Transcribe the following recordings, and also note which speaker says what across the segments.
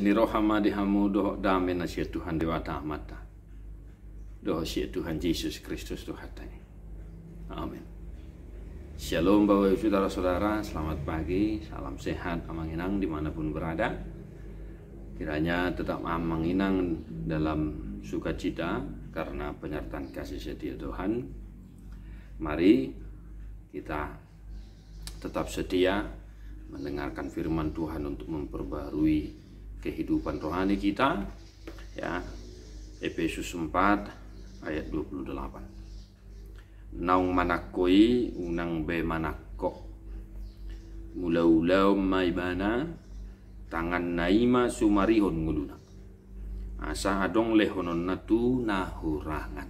Speaker 1: sini rohama dihamu doh dame nasihat Tuhan dewa tamata. Doh sihat Tuhan Yesus Kristus tuh hatanya. Amin. Shalom Bapak Ibu Saudara-saudara, selamat pagi, salam sehat Amang Inang dimanapun berada. Kiranya tetap Amang Inang dalam sukacita karena penyertaan kasih setia Tuhan. Mari kita tetap setia mendengarkan firman Tuhan untuk memperbarui kehidupan rohani kita ya Efesus 4 ayat 28 naung manakoi unang be manakok mulaulaw maibana tangan naima sumarihon nguluna asa adong lehonon natu nahurangan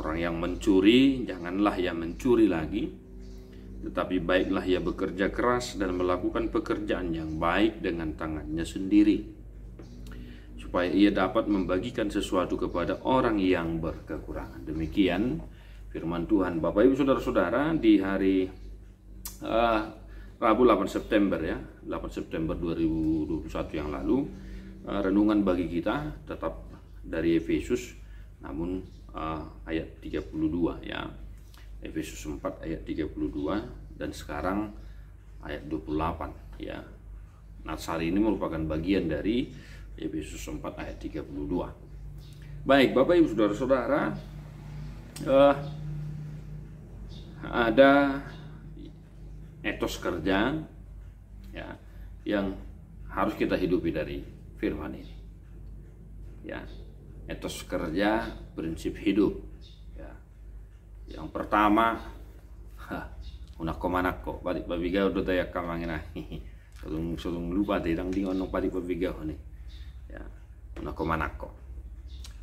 Speaker 1: orang yang mencuri janganlah yang mencuri lagi tetapi baiklah ia bekerja keras dan melakukan pekerjaan yang baik dengan tangannya sendiri, supaya ia dapat membagikan sesuatu kepada orang yang berkekurangan. Demikian firman Tuhan, Bapak Ibu Saudara-saudara, di hari uh, Rabu 8 September ya, 8 September 2021 yang lalu, uh, renungan bagi kita tetap dari Efesus, namun uh, ayat 32 ya. Efesus 4 ayat 32 dan sekarang ayat 28 ya. Nasari ini merupakan bagian dari Efesus 4 ayat 32. Baik, Bapak Ibu Saudara-saudara, eh, ada etos kerja ya yang harus kita hidupi dari firman ini. Ya, etos kerja, prinsip hidup yang pertama, manak ko, balik udah do tayo kamangina. Tulung sulung lupa tayo lang di onong balik babiga ni. Ya, unako manako.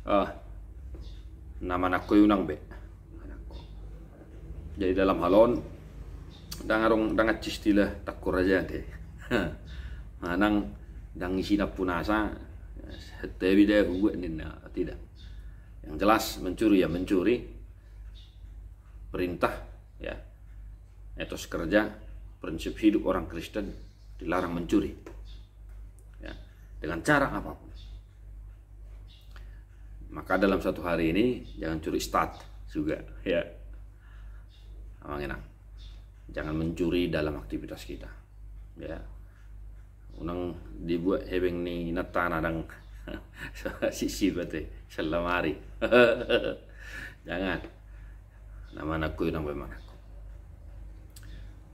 Speaker 1: Ah, Nama nak ko yunang be. Jadi dalam halon, dangarong dangat cistila takur aja te. Manang nah, dang isinap punasa, ya, tebi deh gue nina tidak. Yang jelas mencuri ya mencuri, perintah ya etos kerja prinsip hidup orang Kristen dilarang mencuri ya, dengan cara apapun maka dalam satu hari ini jangan curi stat juga ya Amang enak jangan mencuri dalam aktivitas kita ya unang dibuat hebeng ni natana dang sisi bete selamari jangan Nama anakku yang nama anakku.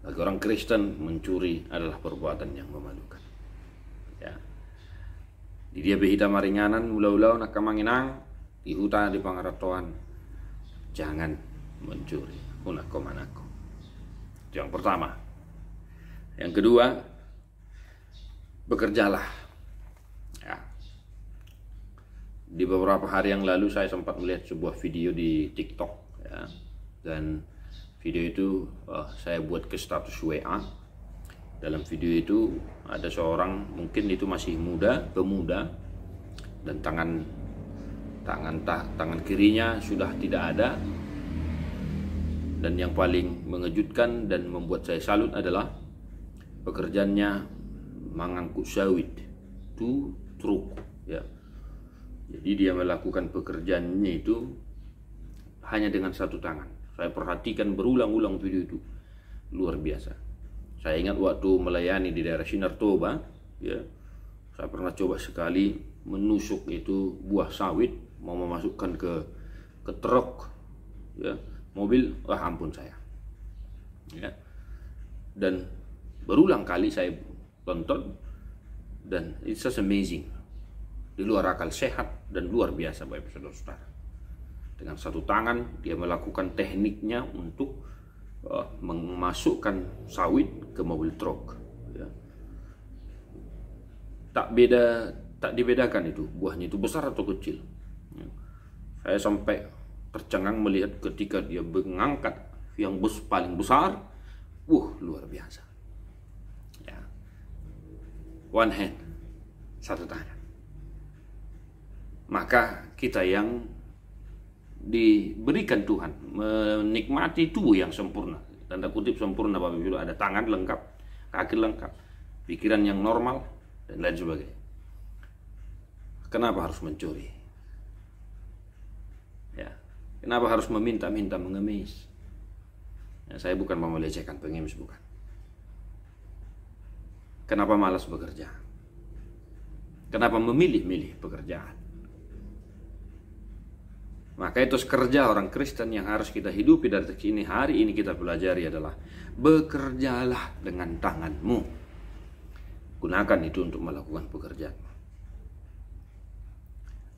Speaker 1: Bagi orang Kristen mencuri adalah perbuatan yang memalukan. Ya. Di dia behita maringanan ulau-ulau nak kemanginang di hutan di pangeratuan jangan mencuri unakku manaku. Itu yang pertama. Yang kedua, bekerjalah. Ya. Di beberapa hari yang lalu saya sempat melihat sebuah video di TikTok ya dan video itu uh, saya buat ke status WA dalam video itu ada seorang mungkin itu masih muda pemuda dan tangan tangan tak tangan kirinya sudah tidak ada dan yang paling mengejutkan dan membuat saya salut adalah pekerjaannya mengangkut sawit itu truk ya jadi dia melakukan pekerjaannya itu hanya dengan satu tangan saya perhatikan berulang-ulang video itu. Luar biasa. Saya ingat waktu melayani di daerah Sinar Toba, ya. Saya pernah coba sekali menusuk itu buah sawit mau memasukkan ke ke truk ya, mobil, wah ampun saya. Ya. Dan berulang kali saya tonton dan it's just amazing. Di luar akal sehat dan luar biasa Bapak Saudara-saudara. Dengan satu tangan dia melakukan tekniknya untuk uh, memasukkan sawit ke mobil truk. Ya. Tak beda, tak dibedakan itu buahnya itu besar atau kecil. Ya. Saya sampai tercengang melihat ketika dia mengangkat yang bus paling besar, Uh, luar biasa. Ya. One hand, satu tangan. Maka kita yang diberikan Tuhan menikmati tubuh yang sempurna tanda kutip sempurna Bapak Ibu ada tangan lengkap kaki lengkap pikiran yang normal dan lain sebagainya kenapa harus mencuri ya kenapa harus meminta-minta mengemis ya, saya bukan mau melecehkan pengemis bukan kenapa malas bekerja kenapa memilih-milih pekerjaan maka itu kerja orang Kristen yang harus kita hidupi dari kini hari ini kita pelajari adalah bekerjalah dengan tanganmu. Gunakan itu untuk melakukan pekerjaan.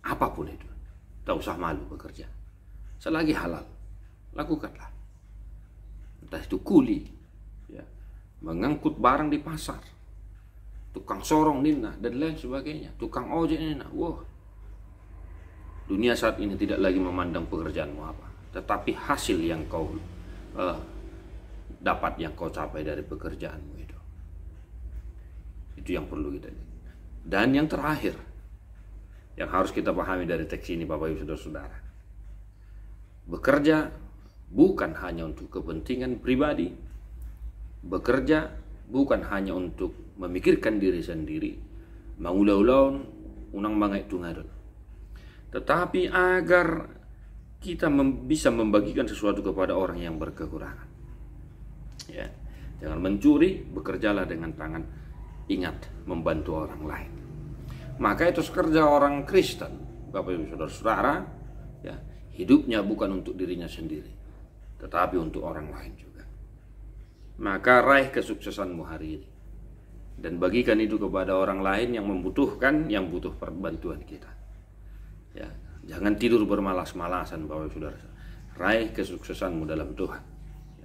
Speaker 1: Apapun itu, tak usah malu bekerja. Selagi halal, lakukanlah. Entah itu kuli, ya, mengangkut barang di pasar, tukang sorong nina dan lain sebagainya, tukang ojek nina. Wah, wow Dunia saat ini tidak lagi memandang pekerjaanmu apa, tetapi hasil yang kau uh, dapat yang kau capai dari pekerjaanmu itu. Itu yang perlu kita. Dan yang terakhir yang harus kita pahami dari teks ini Bapak Ibu Saudara-saudara. Bekerja bukan hanya untuk kepentingan pribadi. Bekerja bukan hanya untuk memikirkan diri sendiri. mengulau ulau unang mangai tungadol tetapi agar kita mem bisa membagikan sesuatu kepada orang yang berkekurangan. Ya. Jangan mencuri, bekerjalah dengan tangan. Ingat, membantu orang lain. Maka itu sekerja orang Kristen, Bapak Ibu Saudara-saudara, ya, hidupnya bukan untuk dirinya sendiri, tetapi untuk orang lain juga. Maka raih kesuksesanmu hari ini dan bagikan itu kepada orang lain yang membutuhkan, yang butuh perbantuan kita ya jangan tidur bermalas-malasan bahwa saudara raih kesuksesanmu dalam Tuhan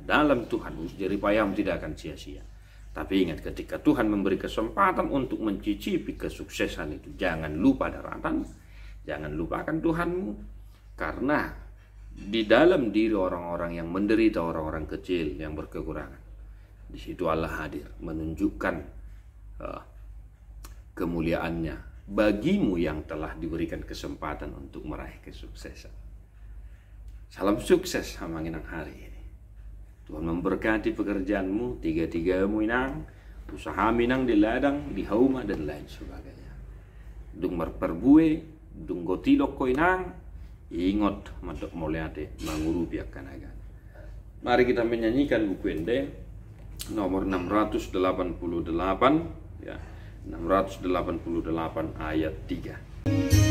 Speaker 1: dalam Tuhan jadi payahmu tidak akan sia-sia tapi ingat ketika Tuhan memberi kesempatan untuk mencicipi kesuksesan itu jangan lupa daratan jangan lupakan Tuhanmu karena di dalam diri orang-orang yang menderita orang-orang kecil yang berkekurangan di situ Allah hadir menunjukkan uh, kemuliaannya bagimu yang telah diberikan kesempatan untuk meraih kesuksesan. Salam sukses Hamanginang hari ini. Tuhan memberkati pekerjaanmu, tiga-tiga minang, usaha minang di ladang, di hauma dan lain sebagainya. Dung merperbue, dung gotilok koinang, ingot matok moleate, manguru biak kanaga. Mari kita menyanyikan buku ende nomor 688 ya. 688 ayat 3.